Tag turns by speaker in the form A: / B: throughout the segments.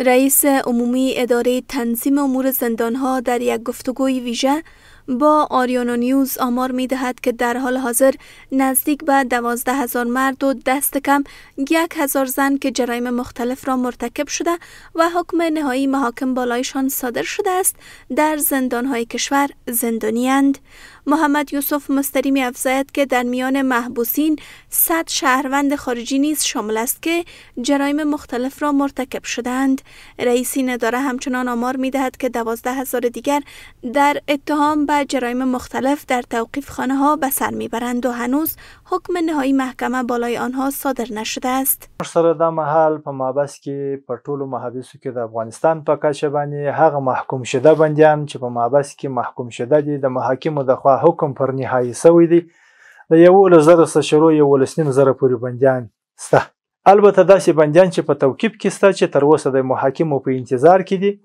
A: رئیس عمومی اداره تنظیم امور زندانها در یک گفتگوی ویژه با آریانا نیوز آمار می دهد که در حال حاضر نزدیک به دوازده هزار مرد و دست کم یک هزار زن که جرایم مختلف را مرتکب شده و حکم نهایی محاکم بالایشان صادر شده است در زندانهای کشور زندانیاند. محمد یوسف مستری می افزاید که در میان محبوسین 100 شهروند خارجی نیز شامل است که جرایم مختلف را مرتکب شدند رئیسی نداره همچنان آمار می دهد که 12 هزار دیگر در اتهام به جرایم مختلف در توقیف خانه ها به سر میبرند و هنوز حکم نهایی محکمه بالای آنها صادر نشده است
B: سر در محل په مابس که په ټولو محبسو کې د افغانستان په کچه باندې محکوم شده بندیم چې په مابس که محکوم شده دی د محاکمو حکم پر نهایی سوی دی د یو زره سره شروع یو لسنیم زره پورې بندیان سته البته داسې بندیان چې په توقیب کې سته چې تر اوسه د محاکمو په انتظار کې دي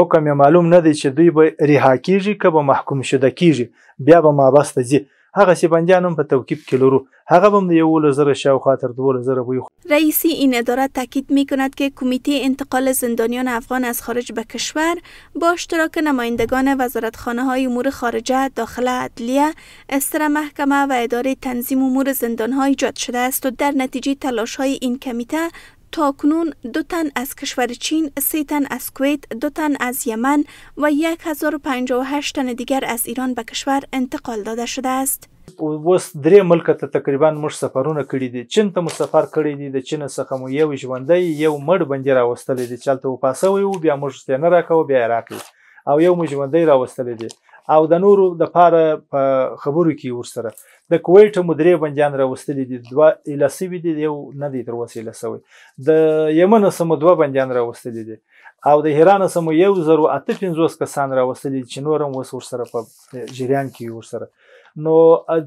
B: حکم معلوم نه دی چې دوی به رها کیږي که به محکوم شوه کیږي بیا به مابسته ځي هغه سی په توکیب کې لرو هغه هم د 11000 شاوخوا تر زر بوی
A: رئیس این اداره تاکید می کند که کمیته انتقال زندانیان افغان از خارج به کشور با اشتراک نمایندگان وزارتخانه های امور خارجه، داخل عدلیه، استر محکمه و اداره تنظیم امور زندان ها ایجاد شده است و در نتیجه تلاش های این کمیته تاکنون دو تن از کشور چین، سه تن از کویت، دو تن از یمن و 1058 تن دیگر از ایران به کشور انتقال داده شده است.
B: اوس درې ملک ته تقریبا موږ سفرونه کړي دي چین ته مو سفر کړی دی د چین څخه مو یو ژوندی یو مړ بندي راوستلی دی چې هلته وپاسوی وو بیا موږ ترې نه راکوو بیا یې راکړي او یو مو ژوندی راوستلی دی او د نورو د پاره په خبرو کې ورسره د کویټ مدیر بنجان راوستلې دي دوه الاسوي دي یو نه دي تر اوسه الاسوي د یمن سم دوه بنجان راوستلې دي او د هران سم یو زرو اته 50 کسان راوستلې چې نورم وس ورسره په جریان کې ورسره نو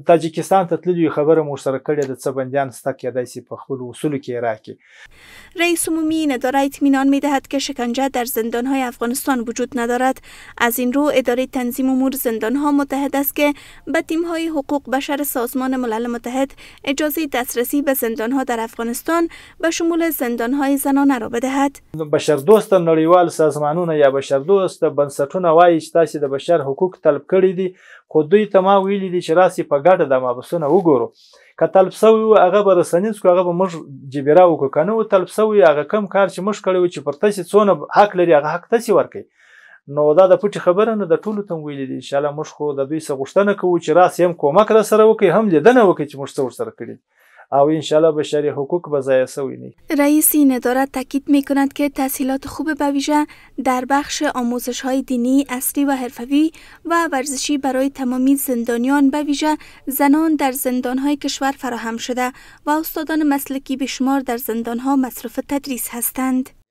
B: تاجکستان ته تللی خبره مو سره کړې د څه بندیان ستا کېدای شي په خپل اصول کې راکې
A: رئیس عمومی اداره اطمینان میدهد که شکنجه در زندان های افغانستان وجود ندارد از این رو اداره تنظیم امور زندان ها متحد است که به تیم های حقوق بشر سازمان ملل متحد اجازه دسترسی به زندان ها در افغانستان به شمول زندان های زنانه را بدهد
B: بشر دوست نړیوال سازمانونه یا بشر دوست بنسټونه وایي چې تاسو د بشر حقوق طلب کړی دي خو دوی ته ما ویلي دي چې راسي په ګډه دا مابسونه وګورو که تلب سوی و هغه به رسنیز کړو هغه به موږ جبیره وکړو که نه و تلب سوی هغه کم کار چې موږ کړی و چې پر تاسې څونه حق لري هغه حق تاسې ورکوي نو دا د پټي خبره نه د ټولو تم ویلې دي ان شاء الله موږ خو د دوی څخه غوښتنه کوو چې راس هم کومک را سره وکړي هم لیدنه وکړي چې موږ څه ورسره کړی او به بشری حقوق به
A: رئیس این اداره تاکید می کند که تحصیلات خوب به ویژه در بخش آموزش های دینی اصلی و حرفوی و ورزشی برای تمامی زندانیان به ویژه زنان در زندان های کشور فراهم شده و استادان مسلکی بشمار در زندان ها مصرف تدریس هستند